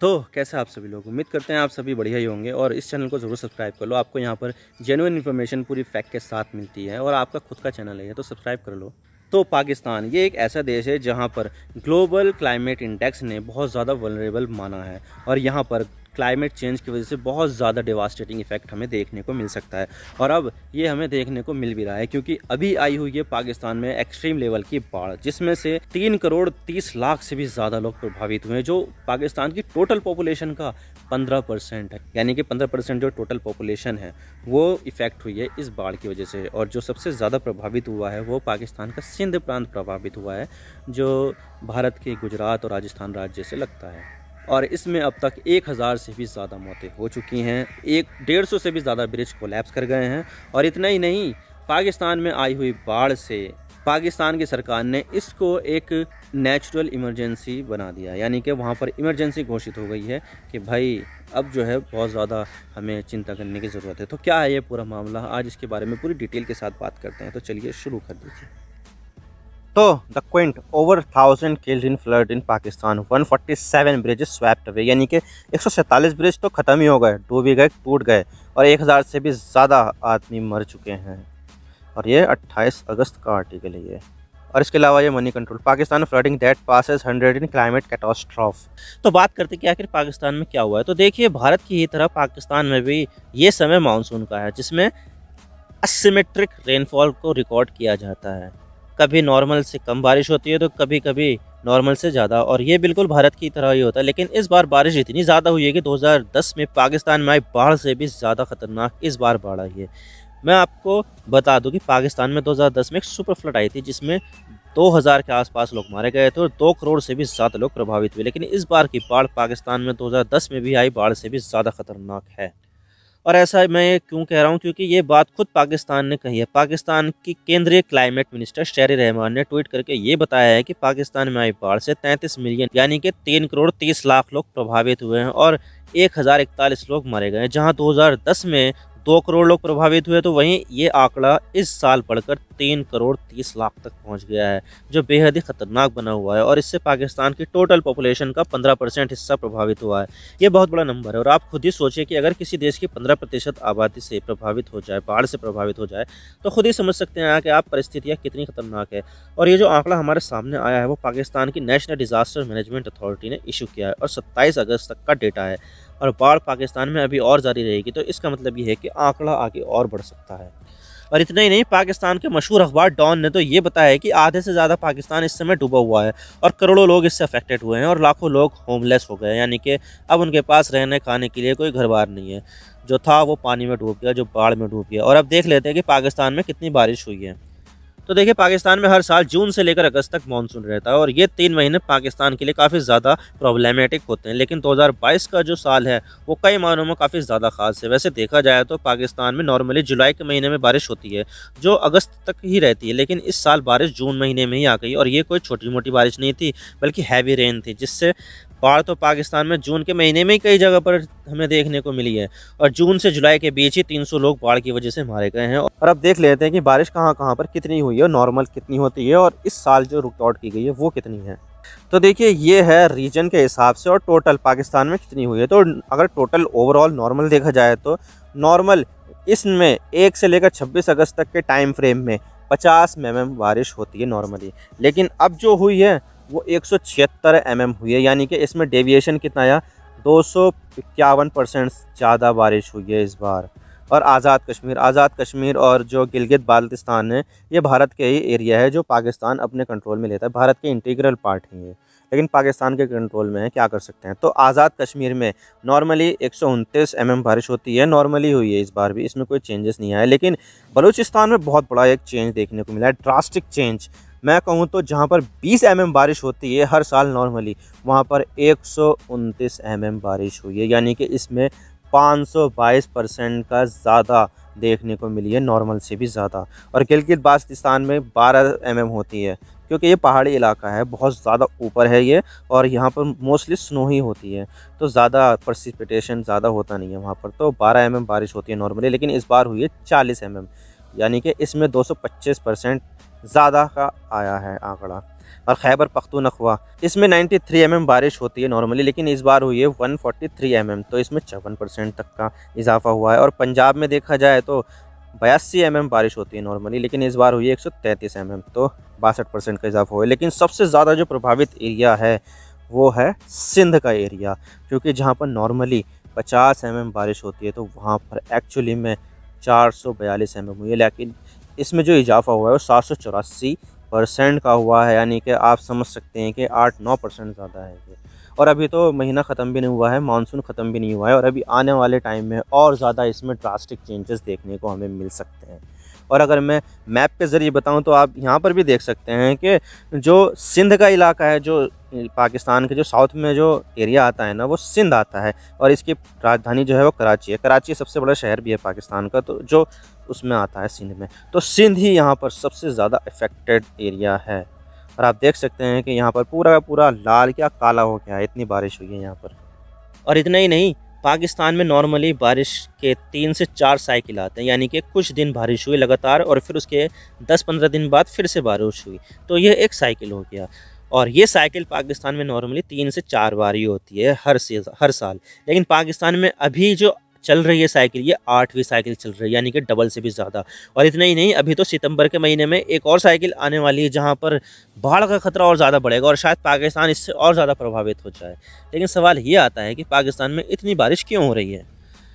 तो कैसे आप सभी लोग उम्मीद करते हैं आप सभी बढ़िया ही होंगे और इस चैनल को ज़रूर सब्सक्राइब कर लो आपको यहाँ पर जेनुअन इन्फॉर्मेशन पूरी फैक्ट के साथ मिलती है और आपका खुद का चैनल है तो सब्सक्राइब कर लो तो पाकिस्तान ये एक ऐसा देश है जहाँ पर ग्लोबल क्लाइमेट इंडेक्स ने बहुत ज़्यादा वनरेबल माना है और यहाँ पर क्लाइमेट चेंज की वजह से बहुत ज़्यादा डिवास्टेटिंग इफेक्ट हमें देखने को मिल सकता है और अब ये हमें देखने को मिल भी रहा है क्योंकि अभी आई हुई है पाकिस्तान में एक्सट्रीम लेवल की बाढ़ जिसमें से तीन करोड़ तीस लाख से भी ज़्यादा लोग प्रभावित हुए जो पाकिस्तान की टोटल पॉपुलेशन का पंद्रह परसेंट है यानी कि पंद्रह परसेंट जो टोटल पॉपुलेशन है वो इफ़ेक्ट हुई है इस बाढ़ की वजह से और जो सबसे ज़्यादा प्रभावित हुआ है वो पाकिस्तान का सिंध प्रांत प्रभावित हुआ है जो भारत के गुजरात और राजस्थान राज्य से लगता है और इसमें अब तक 1000 से भी ज़्यादा मौतें हो चुकी हैं एक डेढ़ सौ से भी ज़्यादा ब्रिज कोलैप्स कर गए हैं और इतना ही नहीं पाकिस्तान में आई हुई बाढ़ से पाकिस्तान की सरकार ने इसको एक नेचुरल इमरजेंसी बना दिया यानी कि वहाँ पर इमरजेंसी घोषित हो गई है कि भाई अब जो है बहुत ज़्यादा हमें चिंता करने की ज़रूरत है तो क्या है ये पूरा मामला आज इसके बारे में पूरी डिटेल के साथ बात करते हैं तो चलिए शुरू कर दीजिए तो the Quint over thousand killed in flood in Pakistan 147 bridge swept हुए यानी कि एक ब्रिज तो ख़त्म ही हो गए डूबी गए टूट गए और 1000 से भी ज़्यादा आदमी मर चुके हैं और ये 28 अगस्त का आर्टिकल है ये और इसके अलावा ये Moneycontrol Pakistan flooding death pass hundred in climate catastrophe तो बात करते कि आखिर पाकिस्तान में क्या हुआ है तो देखिए भारत की ही तरह पाकिस्तान में भी ये समय मानसून का है जिसमें असिमेट्रिक रेनफॉल को रिकॉर्ड किया जाता है कभी नॉर्मल से कम बारिश होती है तो कभी कभी नॉर्मल से ज़्यादा और ये बिल्कुल भारत की तरह ही होता है लेकिन इस बार बारिश इतनी ज़्यादा हुई है कि 2010 में पाकिस्तान में आई बाढ़ से भी ज़्यादा खतरनाक इस बार बाढ़ आई है मैं आपको बता दूं कि पाकिस्तान में 2010 में एक सुपर फ्लड आई थी जिसमें 2000 के आसपास लोग मारे गए थे और दो करोड़ से भी ज़्यादा लोग प्रभावित हुए लेकिन इस बार की बाढ़ पाकिस्तान में दो में भी आई बाढ़ से भी ज़्यादा खतरनाक है और ऐसा मैं क्यों कह रहा हूँ क्योंकि ये बात खुद पाकिस्तान ने कही है पाकिस्तान की केंद्रीय क्लाइमेट मिनिस्टर शहर रहमान ने ट्वीट करके ये बताया है कि पाकिस्तान में आई बाढ़ से तैंतीस मिलियन यानी कि तीन करोड़ तीस लाख लोग प्रभावित हुए हैं और एक हज़ार इकतालीस लोग मारे गए हैं जहाँ दो में दो करोड़ लोग प्रभावित हुए तो वहीं ये आंकड़ा इस साल बढ़कर तीन करोड़ तीस लाख तक पहुंच गया है जो बेहद ही खतरनाक बना हुआ है और इससे पाकिस्तान की टोटल पॉपुलेशन का पंद्रह परसेंट हिस्सा प्रभावित हुआ है ये बहुत बड़ा नंबर है और आप खुद ही सोचिए कि अगर किसी देश की पंद्रह प्रतिशत आबादी से प्रभावित हो जाए बाढ़ से प्रभावित हो जाए तो खुद ही समझ सकते हैं कि आप परिस्थितियाँ कितनी खतरनाक है और ये जो आंकड़ा हमारे सामने आया है वो पाकिस्तान की नेशनल डिजास्टर मैनेजमेंट अथॉरिटी ने इशू किया है और सत्ताईस अगस्त तक का डेटा है और बाढ़ पाकिस्तान में अभी और जारी रहेगी तो इसका मतलब ये है कि आंकड़ा आगे और बढ़ सकता है और इतना ही नहीं पाकिस्तान के मशहूर अखबार डॉन ने तो ये बताया कि आधे से ज़्यादा पाकिस्तान इस समय डूबा हुआ है और करोड़ों लोग इससे अफेक्टेड हुए हैं और लाखों लोग होमलेस हो गए यानी कि अब उनके पास रहने खाने के लिए कोई घर बार नहीं है जो था वो पानी में डूब गया जो बाढ़ में डूब गया और अब देख लेते हैं कि पाकिस्तान में कितनी बारिश हुई है तो देखिए पाकिस्तान में हर साल जून से लेकर अगस्त तक मानसून रहता है और ये तीन महीने पाकिस्तान के लिए काफ़ी ज़्यादा प्रॉब्लमेटिक होते हैं लेकिन 2022 का जो साल है वो कई मानों में काफ़ी ज़्यादा खास है वैसे देखा जाए तो पाकिस्तान में नॉर्मली जुलाई के महीने में बारिश होती है जो अगस्त तक ही रहती है लेकिन इस साल बारिश जून महीने में ही आ गई और ये कोई छोटी मोटी बारिश नहीं थी बल्कि हैवी रेन थी जिससे बाढ़ तो पाकिस्तान में जून के महीने में ही कई जगह पर हमें देखने को मिली है और जून से जुलाई के बीच ही 300 लोग बाढ़ की वजह से मारे गए हैं और अब देख लेते हैं कि बारिश कहाँ कहाँ पर कितनी हुई है और नॉर्मल कितनी होती है और इस साल जो रिकॉर्ड की गई है वो कितनी है तो देखिए ये है रीजन के हिसाब से और टोटल पाकिस्तान में कितनी हुई है तो अगर टोटल ओवरऑल नॉर्मल देखा जाए तो नॉर्मल इसमें एक से लेकर छब्बीस अगस्त तक के टाइम फ्रेम में पचास एम mm बारिश होती है नॉर्मली लेकिन अब जो हुई है वो एक सौ छिहत्तर एम एम हुई है यानी कि इसमें डेविएशन कितना आया दो सौ इक्यावन परसेंट ज़्यादा बारिश हुई है इस बार और आज़ाद कश्मीर आज़ाद कश्मीर और जो गिलगित बाल्टिस्तान है ये भारत के ही एरिया है जो पाकिस्तान अपने कंट्रोल में लेता है भारत के इंटीग्रल पार्ट हैं ये लेकिन पाकिस्तान के कंट्रोल में है क्या कर सकते हैं तो आज़ाद कश्मीर में नॉर्मली एक सौ mm बारिश होती है नॉर्मली हुई है इस बार भी इसमें कोई चेंजेस नहीं आया लेकिन बलूचिस्तान में बहुत बड़ा एक चेंज देखने को मिला है ड्रास्टिक चेंज मैं कहूँ तो जहाँ पर 20 एम mm बारिश होती है हर साल नॉर्मली वहाँ पर एक सौ mm बारिश हुई है यानी कि इसमें 522 परसेंट का ज़्यादा देखने को मिली है नॉर्मल से भी ज़्यादा और गिलगित बास्तिस्तान में 12 एम mm होती है क्योंकि ये पहाड़ी इलाका है बहुत ज़्यादा ऊपर है ये और यहाँ पर मोस्टली स्नो ही होती है तो ज़्यादा प्रसिपिटेशन ज़्यादा होता नहीं है वहाँ पर तो 12 एम mm बारिश होती है नॉर्मली लेकिन इस बार हुई है 40 एम mm, यानी कि इसमें 225 परसेंट ज़्यादा का आया है आंकड़ा और खैबर पख्तूनखवा इसमें 93 थ्री mm बारिश होती है नॉर्मली लेकिन इस बार हुई है 143 फोर्टी mm, तो इसमें चौवन परसेंट तक का इजाफा हुआ है और पंजाब में देखा जाए तो बयासी एम mm बारिश होती है नॉर्मली लेकिन इस बार हुई है एक सौ तैंतीस एम mm, तो बासठ परसेंट का इजाफा हुआ है लेकिन सबसे ज़्यादा जो प्रभावित एरिया है वो है सिंध का एरिया क्योंकि जहाँ पर नॉर्मली पचास एम mm बारिश होती है तो वहाँ पर एक्चुअली में चार सौ बयालीस एम mm एम हुई है लेकिन इसमें जो इजाफा हुआ है वो सात सौ चौरासी परसेंट का हुआ है यानी कि आप समझ सकते हैं कि आठ नौ परसेंट ज़्यादा है ये और अभी तो महीना ख़त्म भी नहीं हुआ है मानसून ख़त्म भी नहीं हुआ है और अभी आने वाले टाइम में और ज़्यादा इसमें ड्रास्टिक चेंजेस देखने को हमें मिल सकते हैं और अगर मैं मैप के ज़रिए बताऊं तो आप यहाँ पर भी देख सकते हैं कि जो सिंध का इलाका है जो पाकिस्तान के जो साउथ में जो एरिया आता है ना वो सिंध आता है और इसकी राजधानी जो है वो कराची है कराची सबसे बड़ा शहर भी है पाकिस्तान का तो जो उसमें आता है सिंध में तो सिंध ही यहाँ पर सबसे ज़्यादा अफेक्टेड एरिया है और आप देख सकते हैं कि यहाँ पर पूरा पूरा लाल क्या काला हो गया है इतनी बारिश हुई है यहाँ पर और इतना ही नहीं पाकिस्तान में नॉर्मली बारिश के तीन से चार साइकिल आते हैं यानी कि कुछ दिन बारिश हुई लगातार और फिर उसके दस पंद्रह दिन बाद फिर से बारिश हुई तो यह एक साइकिल हो गया और ये साइकिल पाकिस्तान में नॉर्मली तीन से चार बार ही होती है हर से हर साल लेकिन पाकिस्तान में अभी जो चल रही है साइकिल ये आठवीं साइकिल चल रही है यानी कि डबल से भी ज़्यादा और इतना ही नहीं अभी तो सितंबर के महीने में एक और साइकिल आने वाली है जहाँ पर बाढ़ का खतरा और ज़्यादा बढ़ेगा और शायद पाकिस्तान इससे और ज़्यादा प्रभावित हो जाए लेकिन सवाल ये आता है कि पाकिस्तान में इतनी बारिश क्यों हो रही है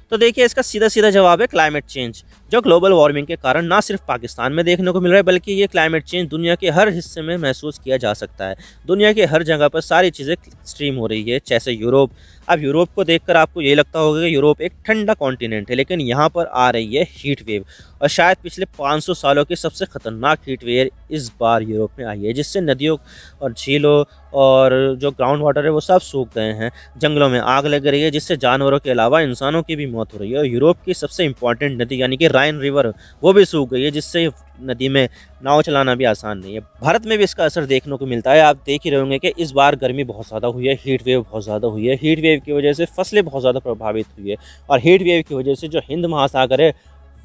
तो देखिए इसका सीधा सीधा जवाब है क्लाइमेट चेंज जो ग्लोबल वार्मिंग के कारण ना सिर्फ पाकिस्तान में देखने को मिल रहा है बल्कि ये क्लाइमेट चेंज दुनिया के हर हिस्से में महसूस किया जा सकता है दुनिया के हर जगह पर सारी चीज़ें स्ट्रीम हो रही है जैसे यूरोप अब यूरोप को देखकर आपको ये लगता होगा कि यूरोप एक ठंडा कॉन्टिनेंट है लेकिन यहाँ पर आ रही है हीट वेव और शायद पिछले 500 सालों की सबसे ख़तरनाक हीट वेव इस बार यूरोप में आई है जिससे नदियों और झीलों और जो ग्राउंड वाटर है वो सब सूख गए हैं जंगलों में आग लग रही है जिससे जानवरों के अलावा इंसानों की भी मौत हो रही है और यूरोप की सबसे इंपॉर्टेंट नदी यानी कि राइन रिवर वो भी सूख गई है जिससे नदी में नाव चलाना भी आसान नहीं है भारत में भी इसका असर देखने को मिलता है आप देख ही रहेंगे कि इस बार गर्मी बहुत ज़्यादा हुई है हीट वेव बहुत ज़्यादा हुई है हीट वेव की वजह से फसलें बहुत ज़्यादा प्रभावित हुई है और हीट वेव की वजह से जो हिंद महासागर है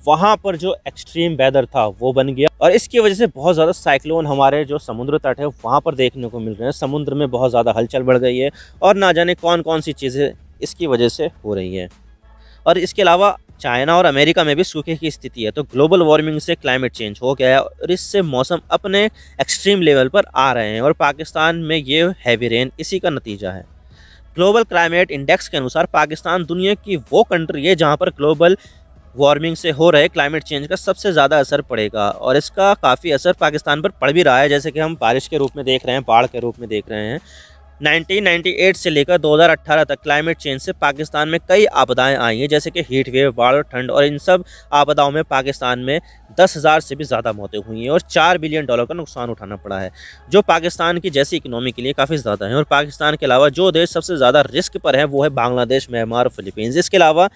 वहाँ पर जो एक्सट्रीम वेदर था वो बन गया और इसकी वजह से बहुत ज़्यादा साइक्लोन हमारे जो समुद्र तट है वहाँ पर देखने को मिल रहे हैं समुद्र में बहुत ज़्यादा हलचल बढ़ गई है और ना जाने कौन कौन सी चीज़ें इसकी वजह से हो रही हैं और इसके अलावा चाइना और अमेरिका में भी सूखे की स्थिति है तो ग्लोबल वार्मिंग से क्लाइमेट चेंज हो गया है और इससे मौसम अपने एक्सट्रीम लेवल पर आ रहे हैं और पाकिस्तान में ये हैवी रेन इसी का नतीजा है ग्लोबल क्लाइमेट इंडेक्स के अनुसार पाकिस्तान दुनिया की वो कंट्री है जहाँ पर ग्लोबल वार्मिंग से हो रहे क्लाइमेट चेंज का सबसे ज़्यादा असर पड़ेगा और इसका काफ़ी असर पाकिस्तान पर पड़ भी रहा है जैसे कि हम बारिश के रूप में देख रहे हैं बाढ़ के रूप में देख रहे हैं 1998 से लेकर 2018 तक क्लाइमेट चेंज से पाकिस्तान में कई आपदाएं आई हैं जैसे कि हीट वेव बाढ़ ठंड और इन सब आपदाओं में पाकिस्तान में दस हज़ार से भी ज़्यादा मौतें हुई हैं और चार बिलियन डॉलर का नुकसान उठाना पड़ा है जो पाकिस्तान की जैसी इकनॉमी के लिए काफ़ी ज़्यादा है और पाकिस्तान के अलावा जो देश सबसे ज़्यादा रिस्क पर है वो है बांग्लादेश म्यांमार और फिलीपींस इसके अलावा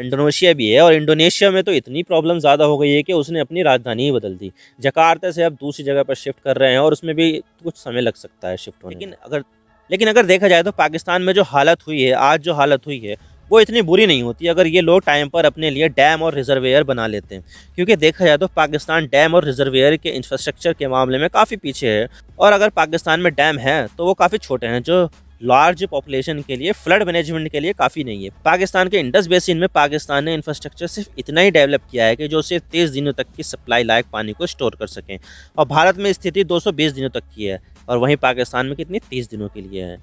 इंडोनेशिया भी है और इंडोनेशिया में तो इतनी प्रॉब्लम ज़्यादा हो गई है कि उसने अपनी राजधानी ही बदल दी जकार्ता से अब दूसरी जगह पर शिफ्ट कर रहे हैं और उसमें भी कुछ समय लग सकता है शिफ्ट होने लेकिन अगर लेकिन अगर देखा जाए तो पाकिस्तान में जो हालत हुई है आज जो हालत हुई है वो इतनी बुरी नहीं होती अगर ये लोग टाइम पर अपने लिए डैम और रिजर्वेयर बना लेते हैं क्योंकि देखा जाए तो पाकिस्तान डैम और रिजर्वेयर के इंफ्रास्ट्रक्चर के मामले में काफ़ी पीछे है और अगर पाकिस्तान में डैम है तो वो काफ़ी छोटे हैं जो लार्ज पॉपुलेशन के लिए फ्लड मैनेजमेंट के लिए काफ़ी नहीं है पाकिस्तान के इंडस बेसिन में पाकिस्तान ने इंफ्रास्ट्रक्चर सिर्फ इतना ही डेवलप किया है कि जो सिर्फ तेईस दिनों तक की सप्लाई लायक पानी को स्टोर कर सकें और भारत में स्थिति दो दिनों तक की है और वहीं पाकिस्तान में कितनी तीस दिनों के लिए है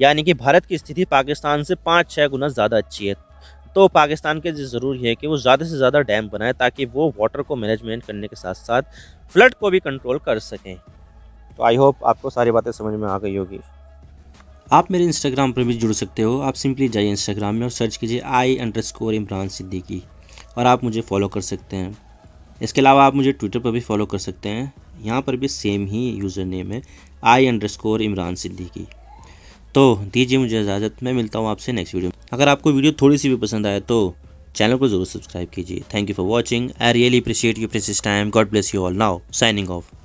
यानी कि भारत की स्थिति पाकिस्तान से पाँच छः गुना ज़्यादा अच्छी है तो पाकिस्तान के लिए ज़रूरी है कि वो ज़्यादा से ज़्यादा डैम बनाए ताकि वो वाटर को मैनेजमेंट करने के साथ साथ फ्लड को भी कंट्रोल कर सकें तो आई होप आपको सारी बातें समझ में आ गई होगी आप मेरे इंस्टाग्राम पर भी जुड़ सकते हो आप सिंपली जाइए इंस्टाग्राम में और सर्च कीजिए I underscore Imran Siddiqui और आप मुझे फॉलो कर सकते हैं इसके अलावा आप मुझे ट्विटर पर भी फॉलो कर सकते हैं यहाँ पर भी सेम ही यूज़र नेम है I underscore Imran Siddiqui तो दीजिए मुझे इजाज़त मैं मिलता हूँ आपसे नेक्स्ट वीडियो अगर आपको वीडियो थोड़ी सी भी पसंद आए तो चैनल को जरूर सब्सक्राइब कीजिए thank you for watching I really appreciate you precious time God bless you all now signing of